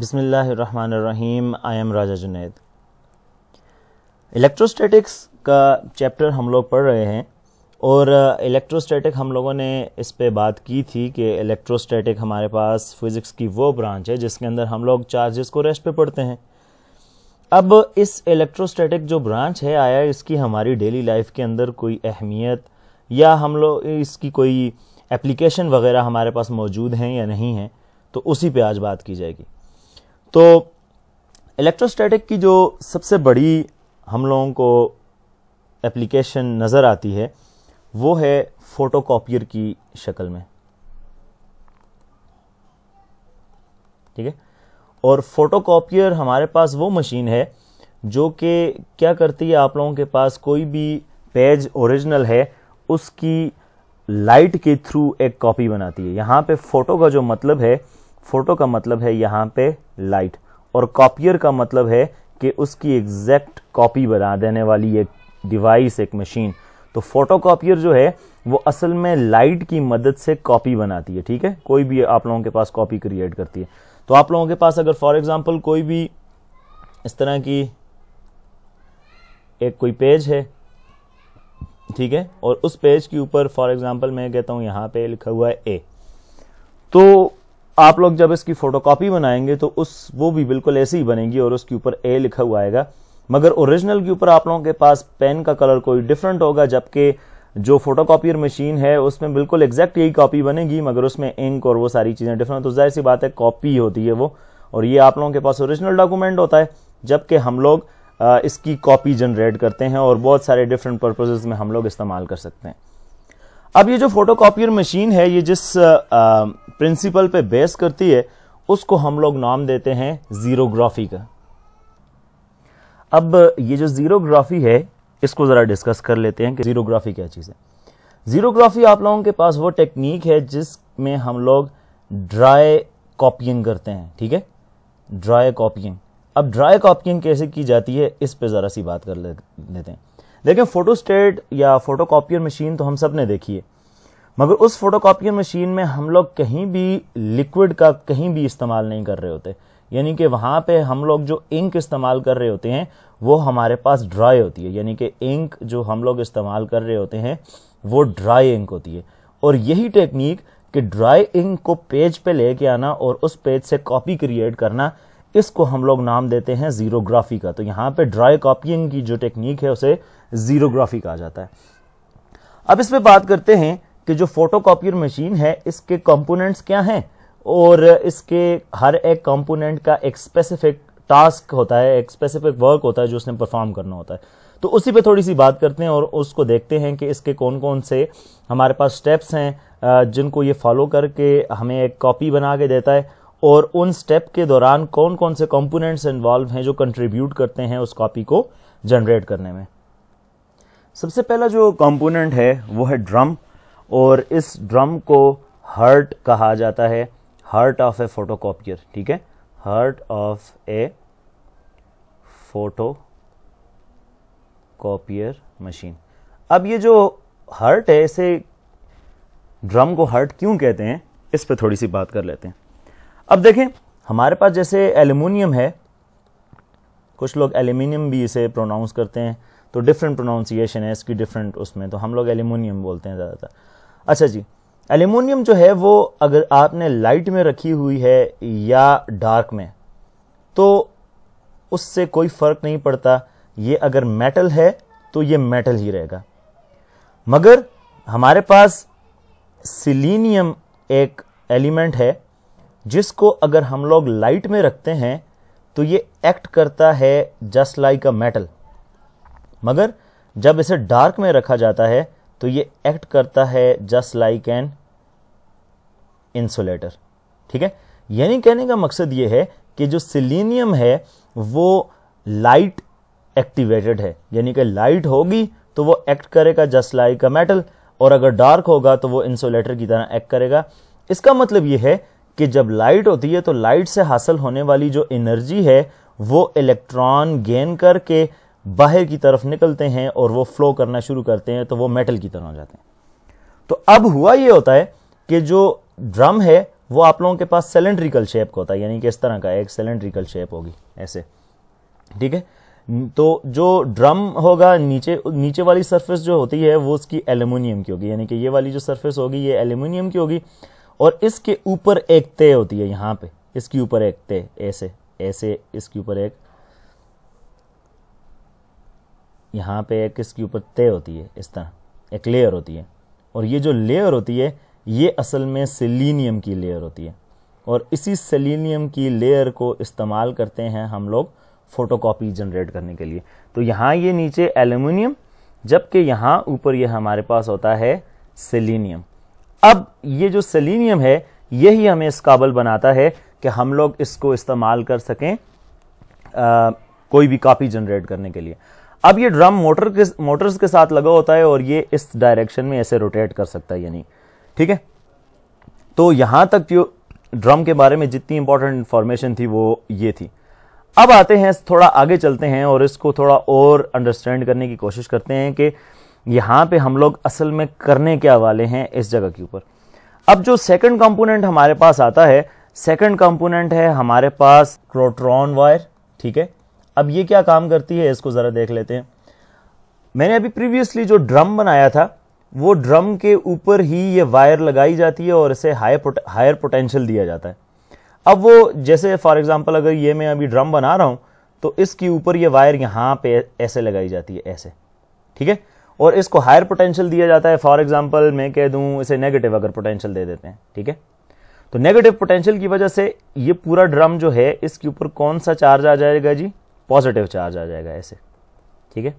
बिसमीम I am Raja Junaid electrostatics का chapter हम लोग पढ़ रहे हैं और इलेक्ट्रोस्टैटिक uh, हम लोगों ने इस पे बात की थी कि इलेक्ट्रोस्टैटिक हमारे पास फिज़िक्स की वो ब्रांच है जिसके अंदर हम लोग चार्जेस को रेस्ट पे पढ़ते हैं अब इस इलेक्ट्रोस्टैटिक जो ब्रांच है आया इसकी हमारी डेली लाइफ के अंदर कोई अहमियत या हम लोग इसकी कोई एप्लीकेशन वगैरह हमारे पास मौजूद हैं या नहीं है तो उसी पे आज बात की जाएगी तो इलेक्ट्रोस्टैटिक की जो सबसे बड़ी हम लोगों को एप्लीकेशन नज़र आती है वो है फोटोकॉपियर की शक्ल में ठीक है और फोटोकॉपियर हमारे पास वो मशीन है जो कि क्या करती है आप लोगों के पास कोई भी पेज ओरिजिनल है उसकी लाइट के थ्रू एक कॉपी बनाती है यहाँ पे फोटो का जो मतलब है फोटो का मतलब है यहाँ पे लाइट और कॉपियर का मतलब है कि उसकी एग्जैक्ट कॉपी बना देने वाली एक डिवाइस एक मशीन तो फोटो कॉपियर जो है वो असल में लाइट की मदद से कॉपी बनाती है ठीक है कोई भी आप लोगों के पास कॉपी क्रिएट करती है तो आप लोगों के पास अगर फॉर एग्जाम्पल कोई भी इस तरह की एक कोई पेज है ठीक है और उस पेज के ऊपर फॉर एग्जाम्पल मैं कहता हूँ यहाँ पे लिखा हुआ है ए तो आप लोग जब इसकी फोटोकॉपी बनाएंगे तो उस वो भी बिल्कुल ऐसी ही बनेगी और उसके ऊपर ए लिखा हुआ आएगा मगर ओरिजिनल के ऊपर आप लोगों के पास पेन का कलर कोई डिफरेंट होगा जबकि जो फोटोकॉपियर मशीन है उसमें बिल्कुल एग्जैक्ट यही कॉपी बनेगी मगर उसमें इंक और वो सारी चीज़ें डिफरेंट तो जाहिर सी बात है कॉपी होती है वो और ये आप लोगों के पास ओरिजिनल डॉक्यूमेंट होता है जबकि हम लोग इसकी कॉपी जनरेट करते हैं और बहुत सारे डिफरेंट पर्पजेज में हम लोग इस्तेमाल कर सकते हैं अब ये जो फोटोकॉपियर मशीन है ये जिस प्रिंसिपल पे बेस करती है उसको हम लोग नाम देते हैं जीरोग्राफी का अब ये जो जीरोग्राफी है इसको ज़रा डिस्कस कर लेते हैं कि जीरोग्राफी क्या चीज़ है जीरोग्राफी आप लोगों के पास वो टेक्निक है जिसमें हम लोग ड्राई कॉपियंग करते हैं ठीक है ड्राई कॉपियंग अब ड्राई कॉपियंग कैसे की जाती है इस पे ज़रा सी बात कर लेते हैं लेकिन फोटोस्टेट या फोटो कापियर मशीन तो हम सब ने देखी है मगर उस फोटो कापियर मशीन में हम लोग कहीं भी लिक्विड का कहीं भी इस्तेमाल नहीं कर रहे होते यानी कि वहाँ पे हम लोग जो इंक इस्तेमाल कर रहे होते हैं वो हमारे पास ड्राई होती है यानी कि इंक जो हम लोग इस्तेमाल कर रहे होते हैं वो ड्राई इंक होती है और यही टेक्निक कि ड्राई इंक को पेज पे लेके आना और उस पेज से कॉपी क्रिएट करना इसको हम लोग नाम देते हैं जीरोग्राफी का तो यहाँ पे ड्राई कॉपिंग की जो टेक्निक है उसे जीरोग्राफी कहा जाता है अब इस पर बात करते हैं कि जो फोटोकॉपियर मशीन है इसके कंपोनेंट्स क्या हैं और इसके हर एक कंपोनेंट का एक स्पेसिफिक टास्क होता है एक स्पेसिफिक वर्क होता है जो उसने परफॉर्म करना होता है तो उसी पे थोड़ी सी बात करते हैं और उसको देखते हैं कि इसके कौन कौन से हमारे पास स्टेप्स हैं जिनको ये फॉलो करके हमें एक कॉपी बना के देता है और उन स्टेप के दौरान कौन कौन से कंपोनेंट्स इन्वॉल्व हैं जो कंट्रीब्यूट करते हैं उस कॉपी को जनरेट करने में सबसे पहला जो कंपोनेंट है वो है ड्रम और इस ड्रम को हर्ट कहा जाता है heart of a photocopier ठीक है heart of a photocopier machine अब ये जो हर्ट है इसे ड्रम को हर्ट क्यों कहते हैं इस पर थोड़ी सी बात कर लेते हैं अब देखें हमारे पास जैसे एल्यूमिनियम है कुछ लोग एल्यूमिनियम भी इसे प्रोनाउंस करते हैं तो डिफरेंट प्रोनाउंसिएशन है इसकी डिफरेंट उसमें तो हम लोग एल्यूमिनियम बोलते हैं ज़्यादातर अच्छा जी एल्यूमिनियम जो है वो अगर आपने लाइट में रखी हुई है या डार्क में तो उससे कोई फ़र्क नहीं पड़ता ये अगर मेटल है तो ये मेटल ही रहेगा मगर हमारे पास सिलीनियम एक एलिमेंट है जिसको अगर हम लोग लाइट में रखते हैं तो ये एक्ट करता है जस्ट लाइक अ मेटल मगर जब इसे डार्क में रखा जाता है तो ये एक्ट करता है जस्ट लाइक एन इंसुलेटर ठीक है यानी कहने का मकसद ये है कि जो सिलीनियम है वो लाइट एक्टिवेटेड है यानी कि लाइट होगी तो वो एक्ट करेगा जस्ट लाइक अ मेटल और अगर डार्क होगा तो वो इंसुलेटर की तरह एक्ट करेगा इसका मतलब ये है कि जब लाइट होती है तो लाइट से हासिल होने वाली जो एनर्जी है वो इलेक्ट्रॉन गेन करके बाहर की तरफ निकलते हैं और वो फ्लो करना शुरू करते हैं तो वो मेटल की तरह हो जाते हैं तो अब हुआ ये होता है कि जो ड्रम है वो आप लोगों के पास सिलेंड्रिकल शेप का होता है यानी कि इस तरह का एक सिलेंड्रिकल शेप होगी ऐसे ठीक है तो जो ड्रम होगा नीचे नीचे वाली सरफेस जो होती है वो उसकी एल्यूमिनियम की होगी यानी कि ये वाली जो सरफेस होगी ये एल्यूमिनियम की होगी और इसके ऊपर एक तय होती है यहाँ पे इसके ऊपर एक तय ऐसे ऐसे इसके ऊपर एक यहाँ पे एक इसके ऊपर तय होती है इस तरह एक लेयर होती है और ये जो लेयर होती है ये असल में सेलिनियम की लेयर होती है और इसी सेलिनियम की लेयर को इस्तेमाल करते हैं हम लोग फोटोकॉपी जनरेट करने के लिए तो यहाँ ये नीचे एल्यूमिनियम जबकि यहाँ ऊपर ये हमारे पास होता है सेलिनियम अब ये जो सेलिनियम है यही हमें इस काबल बनाता है कि हम लोग इसको इस्तेमाल कर सकें आ, कोई भी कॉपी जनरेट करने के लिए अब ये ड्रम मोटर के मोटर्स के साथ लगा होता है और ये इस डायरेक्शन में ऐसे रोटेट कर सकता है यानी ठीक है तो यहां तक जो ड्रम के बारे में जितनी इंपॉर्टेंट इंफॉर्मेशन थी वो ये थी अब आते हैं थोड़ा आगे चलते हैं और इसको थोड़ा और अंडरस्टैंड करने की कोशिश करते हैं कि यहाँ पे हम लोग असल में करने क्या वाले हैं इस जगह के ऊपर अब जो सेकंड कंपोनेंट हमारे पास आता है सेकंड कंपोनेंट है हमारे पास क्रोट्रॉन वायर ठीक है अब ये क्या काम करती है इसको ज़रा देख लेते हैं मैंने अभी प्रीवियसली जो ड्रम बनाया था वो ड्रम के ऊपर ही ये वायर लगाई जाती है और इसे हाई पोट, हायर पोटेंशियल दिया जाता है अब वो जैसे फॉर एग्जाम्पल अगर ये मैं अभी ड्रम बना रहा हूँ तो इसके ऊपर ये वायर यहाँ पे ऐसे लगाई जाती है ऐसे ठीक है और इसको हायर पोटेंशियल दिया जाता है फॉर एग्जाम्पल मैं कह दूँ इसे नेगेटिव अगर पोटेंशियल दे देते हैं ठीक है तो नेगेटिव पोटेंशियल की वजह से ये पूरा ड्रम जो है इसके ऊपर कौन सा चार्ज आ जाएगा जी पॉजिटिव चार्ज आ जाएगा ऐसे ठीक है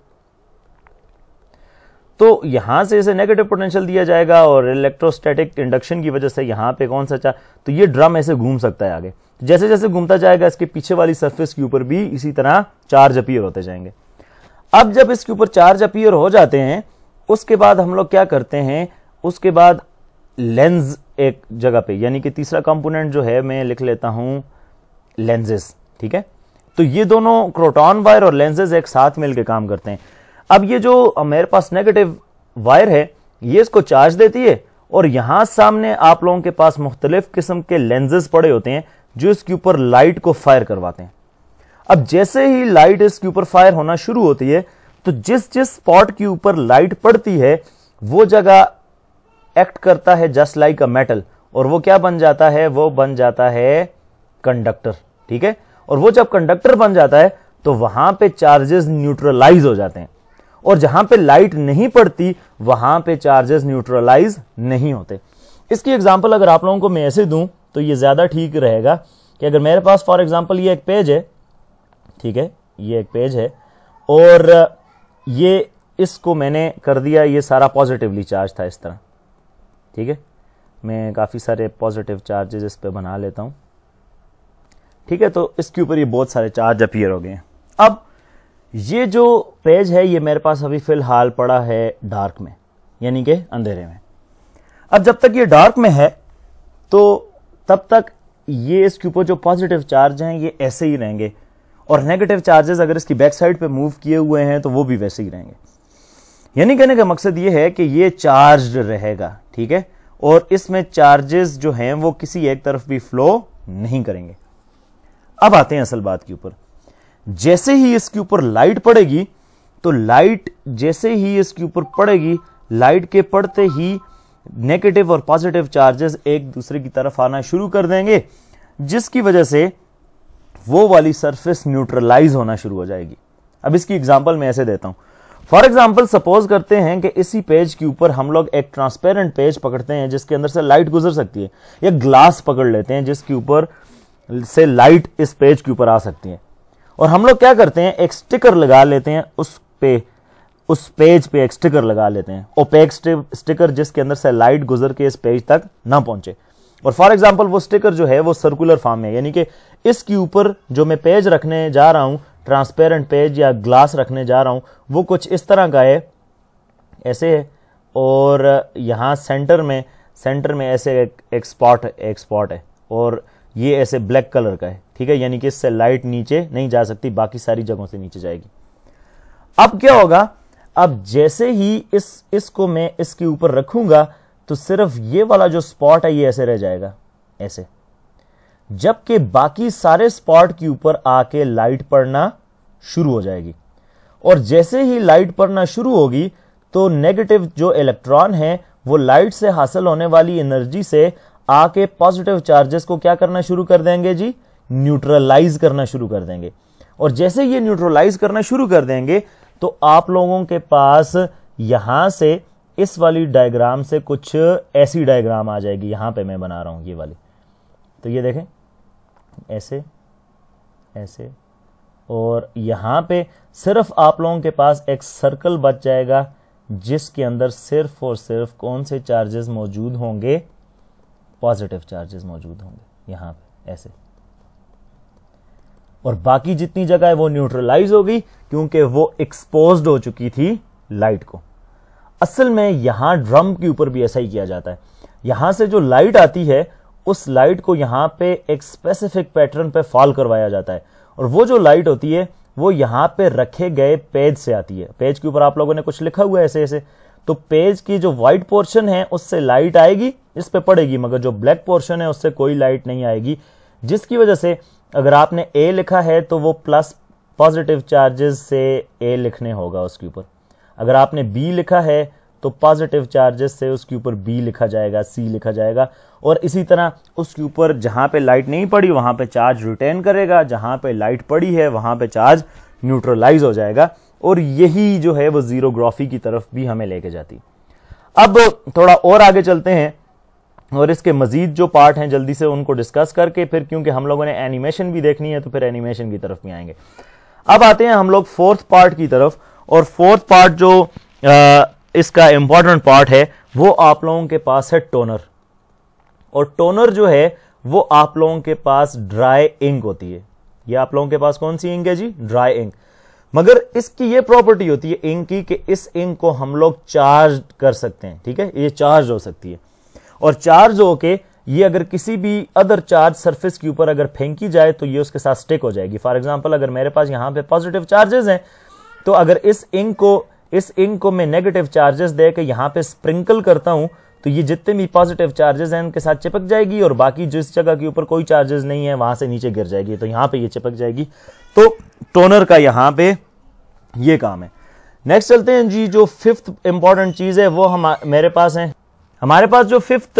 तो यहां से इसे नेगेटिव पोटेंशियल दिया जाएगा और इलेक्ट्रोस्टैटिक इंडक्शन की वजह से यहां पे कौन सा चार्ज तो ये ड्रम ऐसे घूम सकता है आगे जैसे जैसे घूमता जाएगा इसके पीछे वाली सरफेस के ऊपर भी इसी तरह चार्ज अपीयर होते जाएंगे अब जब इसके ऊपर चार्ज अपियर हो जाते हैं उसके बाद हम लोग क्या करते हैं उसके बाद लेंस एक जगह पे यानी कि तीसरा कंपोनेंट जो है मैं लिख लेता हूं लेंजेस ठीक है तो ये दोनों क्रोटॉन वायर और लेंजेज एक साथ मिलकर काम करते हैं अब ये जो मेरे पास नेगेटिव वायर है ये इसको चार्ज देती है और यहां सामने आप लोगों के पास मुख्तलिफ किस्म के लेंजेज पड़े होते हैं जो इसके ऊपर लाइट को फायर करवाते हैं अब जैसे ही लाइट इसके ऊपर फायर होना शुरू होती है तो जिस जिस स्पॉट के ऊपर लाइट पड़ती है वो जगह एक्ट करता है जस्ट लाइक अ मेटल और वो क्या बन जाता है वो बन जाता है कंडक्टर ठीक है और वो जब कंडक्टर बन जाता है तो वहां पे चार्जेस न्यूट्रलाइज हो जाते हैं और जहां पे लाइट नहीं पड़ती वहां पे चार्जेस न्यूट्रलाइज नहीं होते इसकी एग्जांपल अगर आप लोगों को मैं ऐसे दूं तो ये ज्यादा ठीक रहेगा कि अगर मेरे पास फॉर एग्जांपल ये एक पेज है ठीक है ये एक पेज है और ये इसको मैंने कर दिया ये सारा पॉजिटिवली चार्ज था इस तरह ठीक है मैं काफ़ी सारे पॉजिटिव चार्जेज इस पर बना लेता हूँ ठीक है तो इसके ऊपर ये बहुत सारे चार्ज अपीयर हो गए हैं अब ये जो पेज है ये मेरे पास अभी फ़िलहाल पड़ा है डार्क में यानी कि अंधेरे में अब जब तक ये डार्क में है तो तब तक ये इसके ऊपर जो पॉजिटिव चार्ज हैं ये ऐसे ही रहेंगे और नेगेटिव चार्जेस अगर इसकी बैक साइड पे मूव किए हुए हैं तो वो भी वैसे ही रहेंगे यानी कहने का मकसद ये है कि ये चार्ज रहेगा ठीक है और इसमें चार्जेस जो हैं वो किसी एक तरफ भी फ्लो नहीं करेंगे अब आते हैं असल बात के ऊपर जैसे ही इसके ऊपर लाइट पड़ेगी तो लाइट जैसे ही इसके ऊपर पड़ेगी लाइट के पड़ते ही नेगेटिव और पॉजिटिव चार्जेस एक दूसरे की तरफ आना शुरू कर देंगे जिसकी वजह से वो वाली सरफेस न्यूट्रलाइज होना शुरू हो जाएगी अब इसकी एग्जाम्पल मैं ऐसे देता हूं फॉर एग्जाम्पल सपोज करते हैं कि इसी पेज के ऊपर हम लोग एक ट्रांसपेरेंट पेज पकड़ते हैं जिसके अंदर से लाइट गुजर सकती है या ग्लास पकड़ लेते हैं जिसके ऊपर से लाइट इस पेज के ऊपर आ सकती है और हम लोग क्या करते हैं एक स्टिकर लगा लेते हैं उस पे उस पेज पे एक स्टिकर लगा लेते हैं ओपेक स्टिकर जिसके अंदर से लाइट गुजर के इस पेज तक ना पहुंचे और फॉर एग्जाम्पल वो स्टिकर जो है वो सर्कुलर फॉर्म में यानी कि इसके ऊपर जो मैं पेज रखने जा रहा हूँ ट्रांसपेरेंट पेज या ग्लास रखने जा रहा हूँ वो कुछ इस तरह का है ऐसे है और यहाँ सेंटर में सेंटर में ऐसे एक स्पॉट एक स्पॉट है और ये ऐसे ब्लैक कलर का है ठीक है यानी कि इससे लाइट नीचे नहीं जा सकती बाकी सारी जगहों से नीचे जाएगी अब क्या होगा अब जैसे ही इस इसको मैं इसके ऊपर रखूंगा तो सिर्फ ये वाला जो स्पॉट है ये ऐसे रह जाएगा ऐसे जबकि बाकी सारे स्पॉट के ऊपर आके लाइट पड़ना शुरू हो जाएगी और जैसे ही लाइट पड़ना शुरू होगी तो नेगेटिव जो इलेक्ट्रॉन है वो लाइट से हासिल होने वाली एनर्जी से आके पॉजिटिव चार्जेस को क्या करना शुरू कर देंगे जी न्यूट्रलाइज करना शुरू कर देंगे और जैसे ये न्यूट्रलाइज करना शुरू कर देंगे तो आप लोगों के पास यहां से इस वाली डायग्राम से कुछ ऐसी डायग्राम आ जाएगी यहाँ पे मैं बना रहा हूँ ये वाली तो ये देखें ऐसे ऐसे और यहाँ पे सिर्फ आप लोगों के पास एक सर्कल बच जाएगा जिसके अंदर सिर्फ और सिर्फ कौन से चार्जेस मौजूद होंगे पॉजिटिव चार्जेस मौजूद होंगे यहाँ पे ऐसे और बाकी जितनी जगह है वो न्यूट्रलाइज होगी क्योंकि वो एक्सपोज हो चुकी थी लाइट को असल में यहां ड्रम के ऊपर भी ऐसा ही किया जाता है यहां से जो लाइट आती है उस लाइट को यहां पे एक स्पेसिफिक पैटर्न पे फॉल करवाया जाता है और वो जो लाइट होती है वो यहां पे रखे गए पेज से आती है पेज के ऊपर आप लोगों ने कुछ लिखा हुआ है ऐसे ऐसे तो पेज की जो व्हाइट पोर्शन है उससे लाइट आएगी इस पे पड़ेगी मगर जो ब्लैक पोर्शन है उससे कोई लाइट नहीं आएगी जिसकी वजह से अगर आपने ए लिखा है तो वो प्लस पॉजिटिव चार्जेस से ए लिखने होगा उसके ऊपर अगर आपने बी लिखा है तो पॉजिटिव चार्जेस से उसके ऊपर बी लिखा जाएगा सी लिखा जाएगा और इसी तरह उसके ऊपर जहाँ पे लाइट नहीं पड़ी वहाँ पे चार्ज रिटेन करेगा जहाँ पे लाइट पड़ी है वहाँ पे चार्ज न्यूट्रलाइज हो जाएगा और यही जो है वो जीरोग्राफी की तरफ भी हमें लेके जाती अब थोड़ा और आगे चलते हैं और इसके मजीद जो पार्ट हैं जल्दी से उनको डिस्कस करके फिर क्योंकि हम लोगों ने एनिमेशन भी देखनी है तो फिर एनिमेशन की तरफ भी आएंगे अब आते हैं हम लोग फोर्थ पार्ट की तरफ और फोर्थ पार्ट जो आ, इसका इंपॉर्टेंट पार्ट है वो आप लोगों के पास है टोनर और टोनर जो है वो आप लोगों के पास ड्राई इंक होती है ये आप लोगों के पास कौन सी इंक है जी ड्राई इंक मगर इसकी ये प्रॉपर्टी होती है इंक की कि इस इंक को हम लोग चार्ज कर सकते हैं ठीक है ये चार्ज हो सकती है और चार्ज होके ये अगर किसी भी अदर चार्ज सरफेस के ऊपर अगर फेंकी जाए तो ये उसके साथ स्टिक हो जाएगी फॉर एग्जाम्पल अगर मेरे पास यहां पे पॉजिटिव चार्जेस हैं तो अगर इस इंक को इस इंक को मैं नेगेटिव चार्जेस दे के यहाँ पे स्प्रिंकल करता हूँ तो ये जितने भी पॉजिटिव चार्जेस हैं उनके साथ चिपक जाएगी और बाकी जिस जगह के ऊपर कोई चार्जेस नहीं है वहां से नीचे गिर जाएगी तो यहाँ पे ये चिपक जाएगी तो टोनर का यहाँ पे ये काम है नेक्स्ट चलते हैं जी जो फिफ्थ इंपॉर्टेंट चीज़ है वो हम मेरे पास है हमारे पास जो फिफ्थ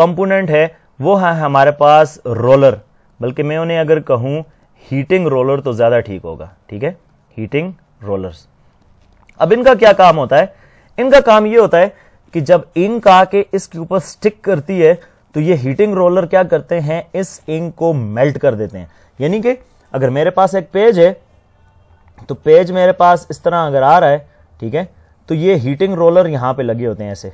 कंपोनेंट है वो है हमारे पास रोलर बल्कि मैं उन्हें अगर कहूँ हीटिंग रोलर तो ज़्यादा ठीक होगा ठीक है हीटिंग रोलर्स अब इनका क्या काम होता है इनका काम ये होता है कि जब इंक आके इसके ऊपर स्टिक करती है तो ये हीटिंग रोलर क्या करते हैं इस इंक को मेल्ट कर देते हैं यानी कि अगर मेरे पास एक पेज है तो पेज मेरे पास इस तरह अगर आ रहा है ठीक है तो ये हीटिंग रोलर यहाँ पे लगे होते हैं ऐसे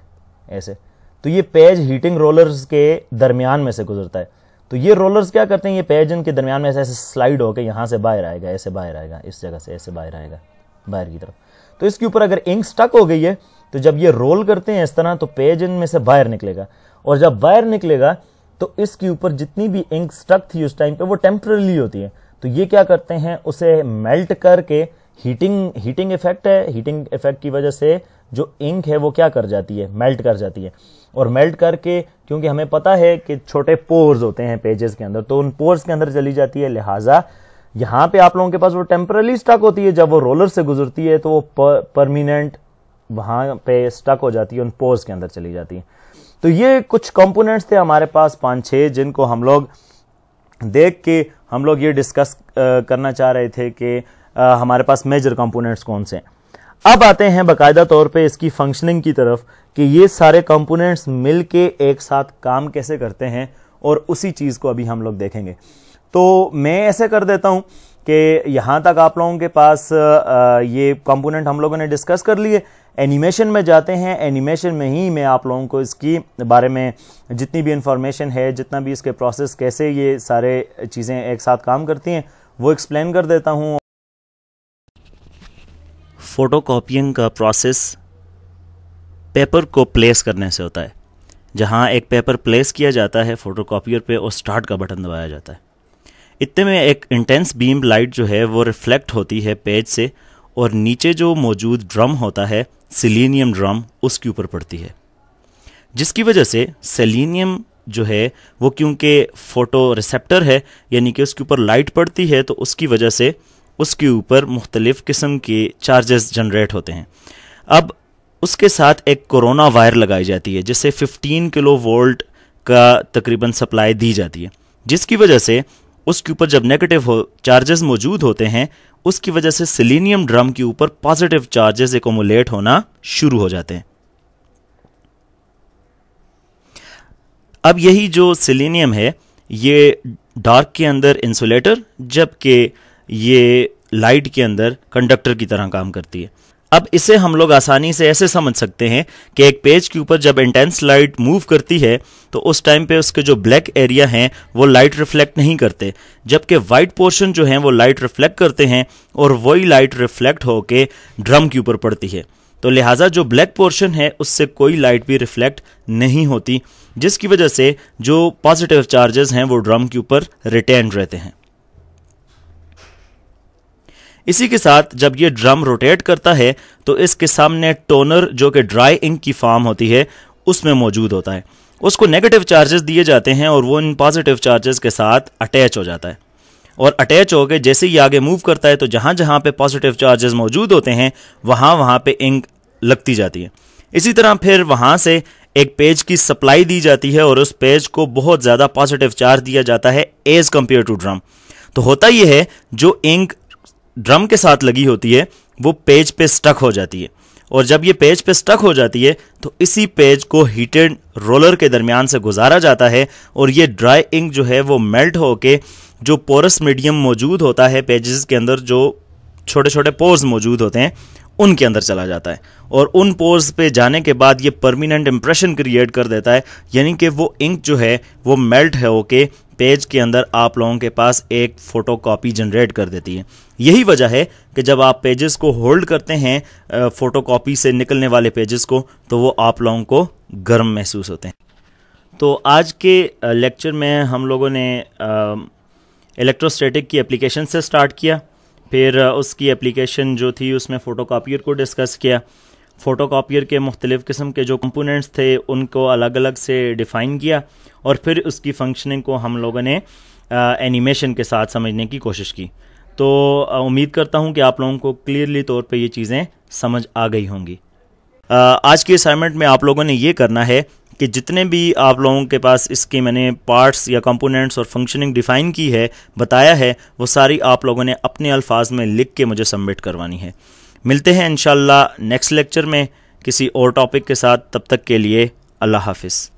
ऐसे तो ये पेज हीटिंग रोलर्स के दरमियान में से गुजरता है तो ये रोलर्स क्या करते हैं ये पेज इनके दरमियान में ऐसे ऐसे स्लाइड होकर यहाँ से बाहर आएगा ऐसे बाहर आएगा इस जगह से ऐसे बाहर आएगा बाहर की तरफ तो इसके ऊपर अगर इंक स्टक हो गई है तो जब ये रोल करते हैं इस तरह तो पेज इनमें से बाहर निकलेगा और जब बाहर निकलेगा तो इसके ऊपर जितनी भी इंक स्टक थी उस टाइम पे वो टेम्परली होती है तो ये क्या करते हैं उसे मेल्ट करके हीटिंग हीटिंग इफेक्ट है हीटिंग इफेक्ट की वजह से जो इंक है वो क्या कर जाती है मेल्ट कर जाती है और मेल्ट करके क्योंकि हमें पता है कि छोटे पोर्स होते हैं पेजेस के अंदर तो उन पोर्स के अंदर चली जाती है लिहाजा यहां पे आप लोगों के पास वो टेम्परली स्टक होती है जब वो रोलर से गुजरती है तो वो परमिनेंट वहां पे स्टक हो जाती है उन पोर्स के अंदर चली जाती है तो ये कुछ कंपोनेंट्स थे हमारे पास पांच छह जिनको हम लोग देख के हम लोग ये डिस्कस करना चाह रहे थे कि हमारे पास मेजर कंपोनेंट्स कौन से हैं अब आते हैं बाकायदा तौर पे इसकी फंक्शनिंग की तरफ कि ये सारे कंपोनेंट्स मिलके एक साथ काम कैसे करते हैं और उसी चीज़ को अभी हम लोग देखेंगे तो मैं ऐसे कर देता हूँ कि यहाँ तक आप लोगों के पास ये कंपोनेंट हम लोगों ने डिस्कस कर लिए एनिमेशन में जाते हैं एनिमेशन में ही मैं आप लोगों को इसकी बारे में जितनी भी इंफॉर्मेशन है जितना भी इसके प्रोसेस कैसे ये सारे चीज़ें एक साथ काम करती हैं वो एक्सप्लेन कर देता हूँ फ़ोटो कॉपिंग का प्रोसेस पेपर को प्लेस करने से होता है जहाँ एक पेपर प्लेस किया जाता है फ़ोटो कापियर पे और स्टार्ट का बटन दबाया जाता है इतने में एक इंटेंस बीम लाइट जो है वो रिफ्लेक्ट होती है पेज से और नीचे जो मौजूद ड्रम होता है सिलीनियम ड्रम उसके ऊपर पड़ती है जिसकी वजह से सेलीनियम जो है वो क्योंकि फोटो रिसेप्टर है यानी कि उसके ऊपर लाइट पड़ती है तो उसकी वजह से उसके ऊपर मुख्तलिफ़ किस्म के चार्जेस जनरेट होते हैं अब उसके साथ एक कोरोना वायर लगाई जाती है जिससे 15 किलो वोल्ट का तकरीबन सप्लाई दी जाती है जिसकी वजह से उसके ऊपर जब नेगेटिव हो चार्जेस मौजूद होते हैं उसकी वजह से सिलीनियम ड्रम के ऊपर पॉजिटिव चार्जेस एकोमुलेट होना शुरू हो जाते हैं अब यही जो सिलीनियम है ये डार्क के अंदर इंसुलेटर जबकि ये लाइट के अंदर कंडक्टर की तरह काम करती है अब इसे हम लोग आसानी से ऐसे समझ सकते हैं कि एक पेज के ऊपर जब इंटेंस लाइट मूव करती है तो उस टाइम पे उसके जो ब्लैक एरिया हैं वो लाइट रिफ्लेक्ट नहीं करते जबकि वाइट पोर्शन जो हैं वो लाइट रिफ्लेक्ट करते हैं और वही लाइट रिफ्लेक्ट होके ड्रम के ऊपर पड़ती है तो लिहाजा जो ब्लैक पोर्शन है उससे कोई लाइट भी रिफ्लेक्ट नहीं होती जिसकी वजह से जो पॉजिटिव चार्जेस हैं वो ड्रम के ऊपर रिटेन रहते हैं इसी के साथ जब ये ड्रम रोटेट करता है तो इसके सामने टोनर जो कि ड्राई इंक की फॉर्म होती है उसमें मौजूद होता है उसको नेगेटिव चार्जेस दिए जाते हैं और वो इन पॉजिटिव चार्जेस के साथ अटैच हो जाता है और अटैच हो गए जैसे ही आगे मूव करता है तो जहाँ जहाँ पे पॉजिटिव चार्जेस मौजूद होते हैं वहाँ वहाँ पे इंक लगती जाती है इसी तरह फिर वहाँ से एक पेज की सप्लाई दी जाती है और उस पेज को बहुत ज़्यादा पॉजिटिव चार्ज दिया जाता है एज़ कम्पेयर टू ड्रम तो होता यह है जो इंक ड्रम के साथ लगी होती है वो पेज पे स्टक हो जाती है और जब ये पेज पे स्टक हो जाती है तो इसी पेज को हीटेड रोलर के दरमियान से गुजारा जाता है और ये ड्राई इंक जो है वो मेल्ट होके जो पोरस मीडियम मौजूद होता है पेजेस के अंदर जो छोटे छोटे पोर्स मौजूद होते हैं उनके अंदर चला जाता है और उन पोर्स पे जाने के बाद ये परमानेंट इम्प्रेशन क्रिएट कर देता है यानी कि वो इंक जो है वो मेल्ट है होके पेज के अंदर आप लोगों के पास एक फ़ोटो कॉपी जनरेट कर देती है यही वजह है कि जब आप पेजेस को होल्ड करते हैं फ़ोटो कॉपी से निकलने वाले पेजेस को तो वो आप लोगों को गर्म महसूस होते हैं तो आज के लेक्चर में हम लोगों ने इलेक्ट्रोस्टेटिक की एप्लीकेशन से स्टार्ट किया फिर उसकी एप्लीकेशन जो थी उसमें फ़ोटो को डिस्कस किया फ़ोटो कापियर के मुख्तलिफ़ किस्म के जो कंपोनेंट्स थे उनको अलग अलग से डिफ़ाइन किया और फिर उसकी फंक्शनिंग को हम लोगों ने एनिमेशन के साथ समझने की कोशिश की तो उम्मीद करता हूँ कि आप लोगों को क्लियरली तौर पर ये चीज़ें समझ आ गई होंगी आज की असाइनमेंट में आप लोगों ने ये करना है कि जितने भी आप लोगों के पास इसके मैंने पार्ट्स या कंपोनेंट्स और फंक्शनिंग डिफ़ाइन की है बताया है वो सारी आप लोगों ने अपने अल्फाज में लिख के मुझे सबमिट करवानी है मिलते हैं इन नेक्स्ट लेक्चर में किसी और टॉपिक के साथ तब तक के लिए अल्लाह हाफिज़